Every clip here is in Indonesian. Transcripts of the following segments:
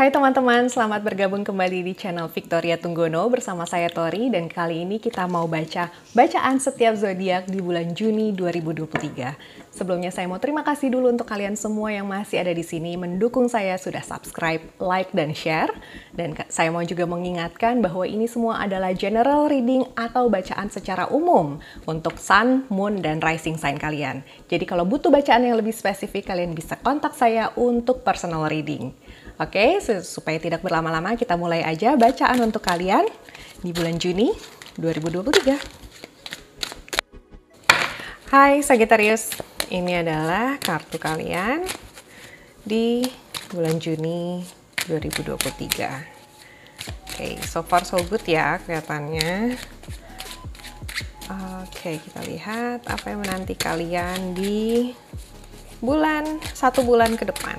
Hai teman-teman, selamat bergabung kembali di channel Victoria Tunggono bersama saya Tori dan kali ini kita mau baca bacaan setiap zodiak di bulan Juni 2023. Sebelumnya saya mau terima kasih dulu untuk kalian semua yang masih ada di sini mendukung saya sudah subscribe, like dan share. Dan saya mau juga mengingatkan bahwa ini semua adalah general reading atau bacaan secara umum untuk sun, moon dan rising sign kalian. Jadi kalau butuh bacaan yang lebih spesifik kalian bisa kontak saya untuk personal reading. Oke, supaya tidak berlama-lama kita mulai aja bacaan untuk kalian di bulan Juni 2023. Hai Sagittarius, ini adalah kartu kalian di bulan Juni 2023. Oke, okay, so far so good ya kelihatannya. Oke, okay, kita lihat apa yang menanti kalian di bulan satu bulan ke depan.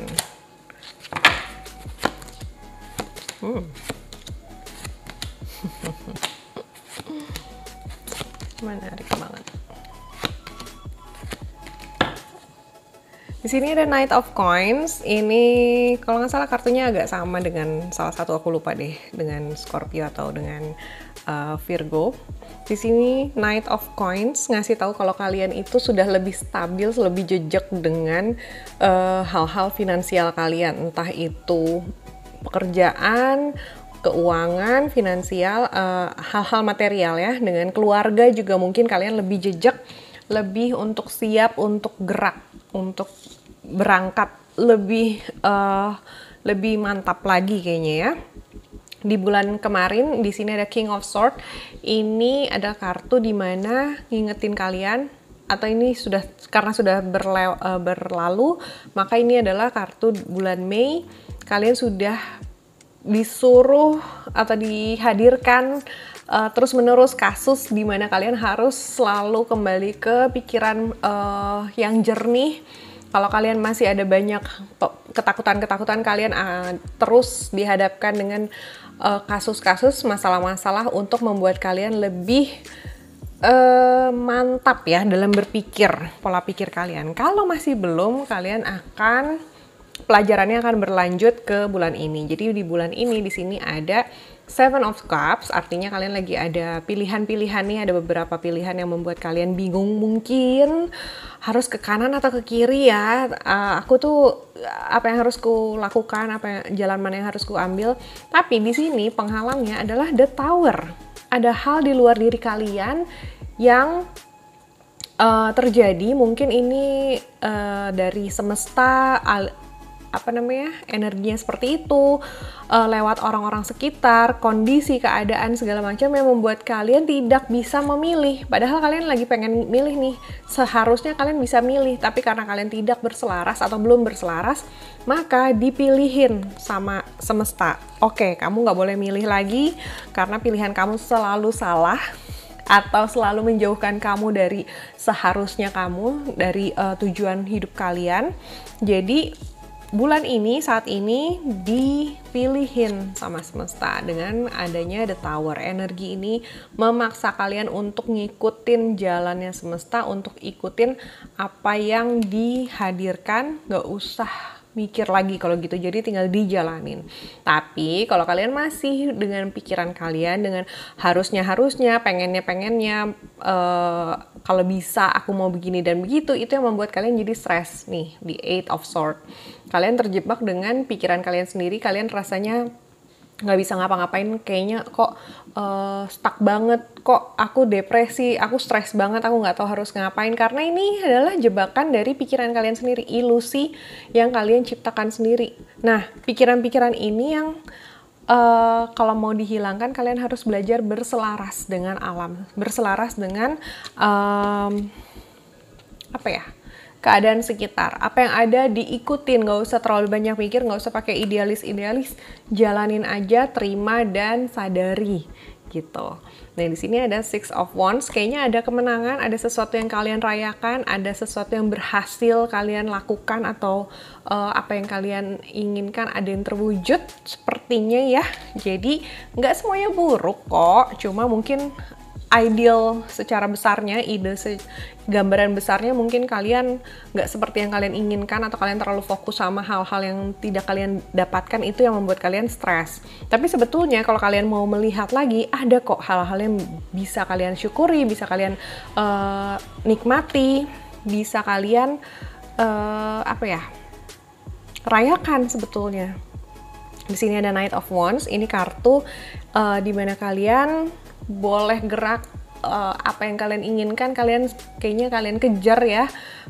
Hmm. Menarik banget. Di sini ada Knight of Coins. Ini kalau nggak salah kartunya agak sama dengan salah satu aku lupa deh dengan Scorpio atau dengan uh, Virgo. Di sini Knight of Coins ngasih tahu kalau kalian itu sudah lebih stabil, lebih jejak dengan eh, hal-hal uh, hal -hal finansial kalian, entah itu pekerjaan, keuangan, finansial, eh, hal-hal uh, material ya, dengan keluarga juga mungkin kalian lebih jejak, lebih untuk siap untuk gerak, untuk berangkat lebih uh, lebih mantap lagi kayaknya ya. Di bulan kemarin di sini ada King of Sword. Ini ada kartu di mana ngingetin kalian atau ini sudah karena sudah berlew, uh, eh, berlalu, maka ini adalah kartu bulan Mei kalian sudah disuruh atau dihadirkan uh, eh, terus menerus kasus di mana kalian harus selalu kembali ke pikiran uh, yang jernih. Kalau kalian masih ada banyak ketakutan-ketakutan kalian uh, terus dihadapkan dengan eh, kasus-kasus masalah-masalah untuk membuat kalian lebih uh, mantap ya dalam berpikir pola pikir kalian. Kalau masih belum, kalian akan pelajarannya akan berlanjut ke bulan ini. Jadi di bulan ini di sini ada Seven of Cups, artinya kalian lagi ada pilihan-pilihan nih, ada beberapa pilihan yang membuat kalian bingung mungkin harus ke kanan atau ke kiri ya. Uh, aku tuh apa yang harus ku lakukan, apa yang, jalan mana yang harus ku ambil. Tapi di sini penghalangnya adalah The Tower. Ada hal di luar diri kalian yang uh, terjadi, mungkin ini uh, dari semesta al apa namanya energinya seperti itu uh, lewat orang-orang sekitar kondisi keadaan segala macam yang membuat kalian tidak bisa memilih padahal kalian lagi pengen milih nih seharusnya kalian bisa milih tapi karena kalian tidak berselaras atau belum berselaras maka dipilihin sama semesta oke kamu nggak boleh milih lagi karena pilihan kamu selalu salah atau selalu menjauhkan kamu dari seharusnya kamu dari uh, tujuan hidup kalian. Jadi bulan ini saat ini dipilihin sama semesta dengan adanya The Tower. Energi ini memaksa kalian untuk ngikutin jalannya semesta untuk ikutin apa yang dihadirkan, nggak usah mikir lagi kalau gitu. Jadi tinggal dijalanin. Tapi kalau kalian masih dengan pikiran kalian dengan harusnya harusnya, pengennya pengennya, uh, kalau bisa aku mau begini dan begitu, itu yang membuat kalian jadi stres nih di eight of sword. Kalian terjebak dengan pikiran kalian sendiri. Kalian rasanya nggak bisa ngapa-ngapain kayaknya kok uh, stuck banget kok aku depresi aku stres banget aku nggak tahu harus ngapain karena ini adalah jebakan dari pikiran kalian sendiri ilusi yang kalian ciptakan sendiri nah pikiran-pikiran ini yang uh, kalau mau dihilangkan kalian harus belajar berselaras dengan alam berselaras dengan um, apa ya keadaan sekitar apa yang ada diikutin nggak usah terlalu banyak mikir nggak usah pakai idealis idealis jalanin aja terima dan sadari gitu. Nah di sini ada Six of Wands, kayaknya ada kemenangan, ada sesuatu yang kalian rayakan, ada sesuatu yang berhasil kalian lakukan atau uh, apa yang kalian inginkan ada yang terwujud sepertinya ya. Jadi nggak semuanya buruk kok, cuma mungkin ideal secara besarnya, ide se gambaran besarnya mungkin kalian nggak seperti yang kalian inginkan atau kalian terlalu fokus sama hal-hal yang tidak kalian dapatkan itu yang membuat kalian stres. Tapi sebetulnya kalau kalian mau melihat lagi ada kok hal-hal yang bisa kalian syukuri, bisa kalian uh, nikmati, bisa kalian uh, apa ya rayakan sebetulnya. Di sini ada Knight of Wands, ini kartu uh, eh, dimana kalian boleh gerak uh, apa yang kalian inginkan kalian kayaknya kalian kejar ya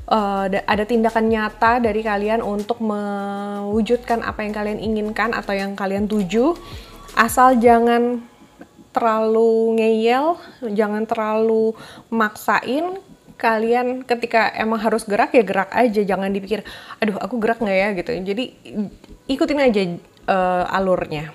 uh, ada tindakan nyata dari kalian untuk mewujudkan apa yang kalian inginkan atau yang kalian tuju asal jangan terlalu ngeyel jangan terlalu maksain kalian ketika emang harus gerak ya gerak aja jangan dipikir aduh aku gerak nggak ya gitu jadi ikutin aja uh, alurnya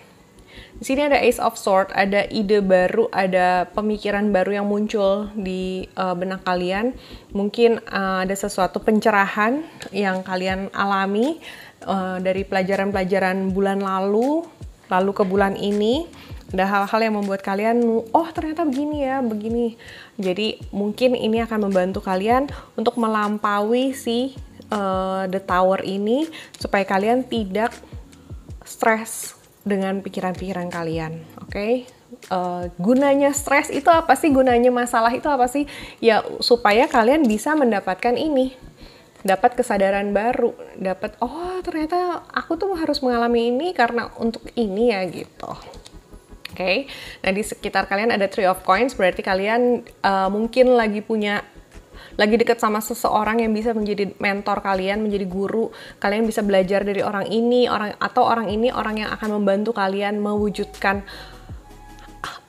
di sini ada Ace of Sword, ada ide baru, ada pemikiran baru yang muncul di uh, benak kalian. Mungkin uh, ada sesuatu pencerahan yang kalian alami uh, dari pelajaran-pelajaran bulan lalu, lalu ke bulan ini. Ada hal-hal yang membuat kalian, oh ternyata begini ya, begini. Jadi mungkin ini akan membantu kalian untuk melampaui si uh, The Tower ini supaya kalian tidak stres dengan pikiran-pikiran kalian. Oke, okay? uh, eh, gunanya stres itu apa sih? Gunanya masalah itu apa sih? Ya, supaya kalian bisa mendapatkan ini, dapat kesadaran baru, dapat oh ternyata aku tuh harus mengalami ini karena untuk ini ya gitu. Oke, okay? nah di sekitar kalian ada three of coins, berarti kalian uh, mungkin lagi punya lagi dekat sama seseorang yang bisa menjadi mentor kalian, menjadi guru, kalian bisa belajar dari orang ini, orang atau orang ini orang yang akan membantu kalian mewujudkan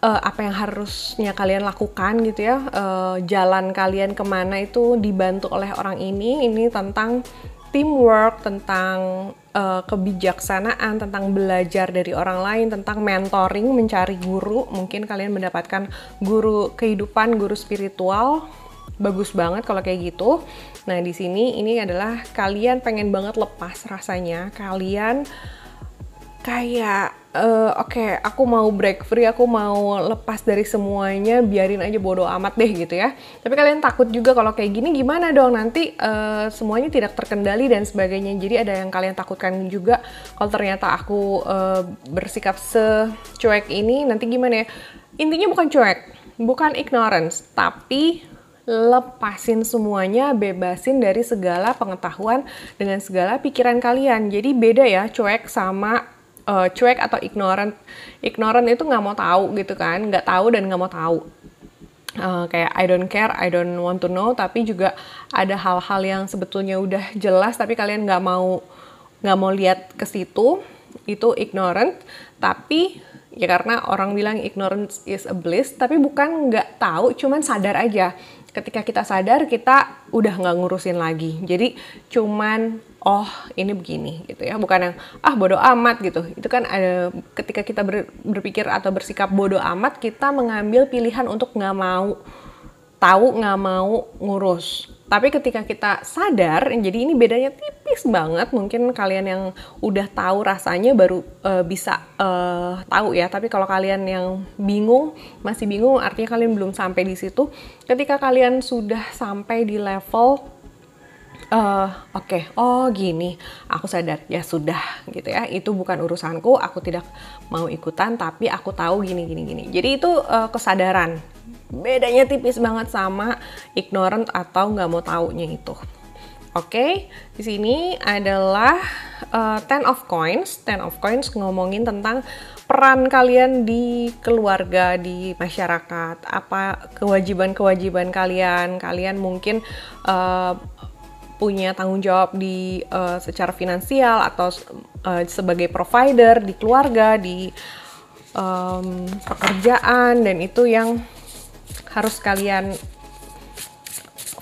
uh, apa yang harusnya kalian lakukan gitu ya uh, jalan kalian kemana itu dibantu oleh orang ini ini tentang teamwork tentang uh, kebijaksanaan tentang belajar dari orang lain tentang mentoring mencari guru mungkin kalian mendapatkan guru kehidupan guru spiritual bagus banget kalau kayak gitu. Nah, di sini ini adalah kalian pengen banget lepas rasanya. Kalian kayak uh, oke, okay, aku mau break free, aku mau lepas dari semuanya, biarin aja bodo amat deh gitu ya. Tapi kalian takut juga kalau kayak gini gimana dong nanti uh, semuanya tidak terkendali dan sebagainya. Jadi ada yang kalian takutkan juga kalau ternyata aku uh, bersikap secuek ini nanti gimana ya? Intinya bukan cuek, bukan ignorance, tapi lepasin semuanya, bebasin dari segala pengetahuan dengan segala pikiran kalian. Jadi beda ya cuek sama uh, cuek atau ignorant. Ignorant itu nggak mau tahu gitu kan, nggak tahu dan nggak mau tahu. Uh, kayak I don't care, I don't want to know, tapi juga ada hal-hal yang sebetulnya udah jelas tapi kalian nggak mau nggak mau lihat ke situ, itu ignorant. Tapi ya karena orang bilang ignorance is a bliss tapi bukan nggak tahu cuman sadar aja ketika kita sadar kita udah nggak ngurusin lagi jadi cuman oh ini begini gitu ya bukan yang ah bodoh amat gitu itu kan ada ketika kita ber, berpikir atau bersikap bodoh amat kita mengambil pilihan untuk nggak mau tahu nggak mau ngurus tapi ketika kita sadar, jadi ini bedanya tipis banget. Mungkin kalian yang udah tahu rasanya baru uh, bisa uh, tahu ya. Tapi kalau kalian yang bingung, masih bingung, artinya kalian belum sampai di situ. Ketika kalian sudah sampai di level uh, oke, okay. oh gini, aku sadar ya sudah gitu ya. Itu bukan urusanku, aku tidak mau ikutan. Tapi aku tahu gini gini gini. Jadi itu uh, kesadaran bedanya tipis banget sama ignorant atau nggak mau taunya itu. Oke, okay, di sini adalah uh, ten of coins. Ten of coins ngomongin tentang peran kalian di keluarga, di masyarakat, apa kewajiban-kewajiban kalian. Kalian mungkin uh, punya tanggung jawab di uh, secara finansial atau uh, sebagai provider di keluarga, di um, pekerjaan dan itu yang harus kalian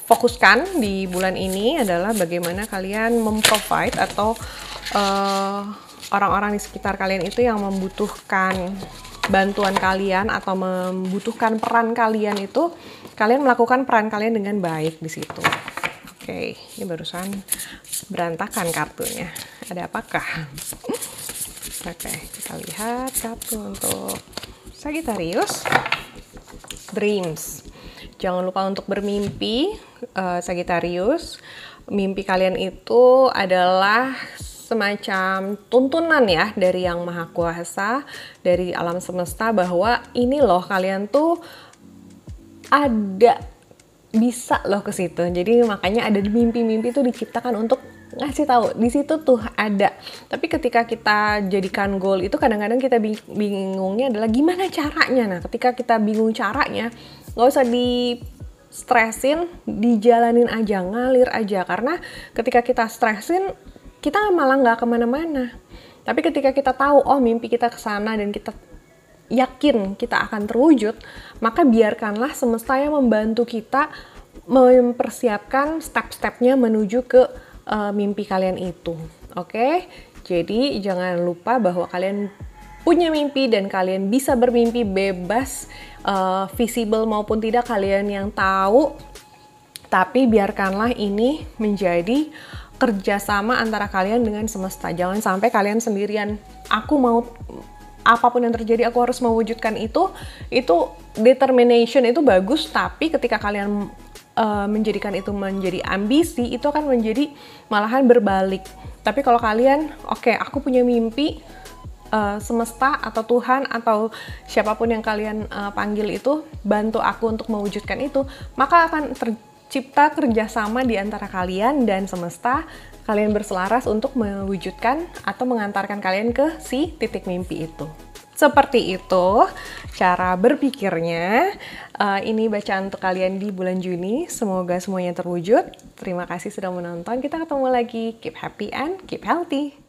fokuskan di bulan ini adalah bagaimana kalian memprovide atau eh, orang-orang uh, di sekitar kalian itu yang membutuhkan bantuan kalian atau membutuhkan peran kalian itu kalian melakukan peran kalian dengan baik di situ. Oke, ini barusan berantakan kartunya. Ada apakah? Oke, kita lihat kartu untuk Sagittarius dreams. Jangan lupa untuk bermimpi, uh, Sagittarius. Mimpi kalian itu adalah semacam tuntunan ya dari yang maha kuasa, dari alam semesta bahwa ini loh kalian tuh ada bisa loh ke situ. Jadi makanya ada mimpi-mimpi itu diciptakan untuk ngasih tahu di situ tuh ada tapi ketika kita jadikan goal itu kadang-kadang kita bingungnya adalah gimana caranya nah ketika kita bingung caranya nggak usah di stresin dijalanin aja ngalir aja karena ketika kita stressin kita malah nggak kemana-mana tapi ketika kita tahu oh mimpi kita kesana dan kita yakin kita akan terwujud maka biarkanlah semesta yang membantu kita mempersiapkan step-stepnya menuju ke uh, mimpi kalian itu. Oke, okay? jadi jangan lupa bahwa kalian punya mimpi dan kalian bisa bermimpi bebas, uh, visible maupun tidak, kalian yang tahu. Tapi biarkanlah ini menjadi kerjasama antara kalian dengan semesta. Jangan sampai kalian sendirian. Aku mau apapun yang terjadi aku harus mewujudkan itu itu determination itu bagus tapi ketika kalian uh, menjadikan itu menjadi ambisi itu akan menjadi malahan berbalik tapi kalau kalian oke okay, aku punya mimpi uh, semesta atau Tuhan atau siapapun yang kalian uh, panggil itu bantu aku untuk mewujudkan itu maka akan tercipta kerjasama di antara kalian dan semesta kalian berselaras untuk mewujudkan atau mengantarkan kalian ke si titik mimpi itu. Seperti itu cara berpikirnya. Uh, ini bacaan untuk kalian di bulan Juni. Semoga semuanya terwujud. Terima kasih sudah menonton. Kita ketemu lagi. Keep happy and keep healthy.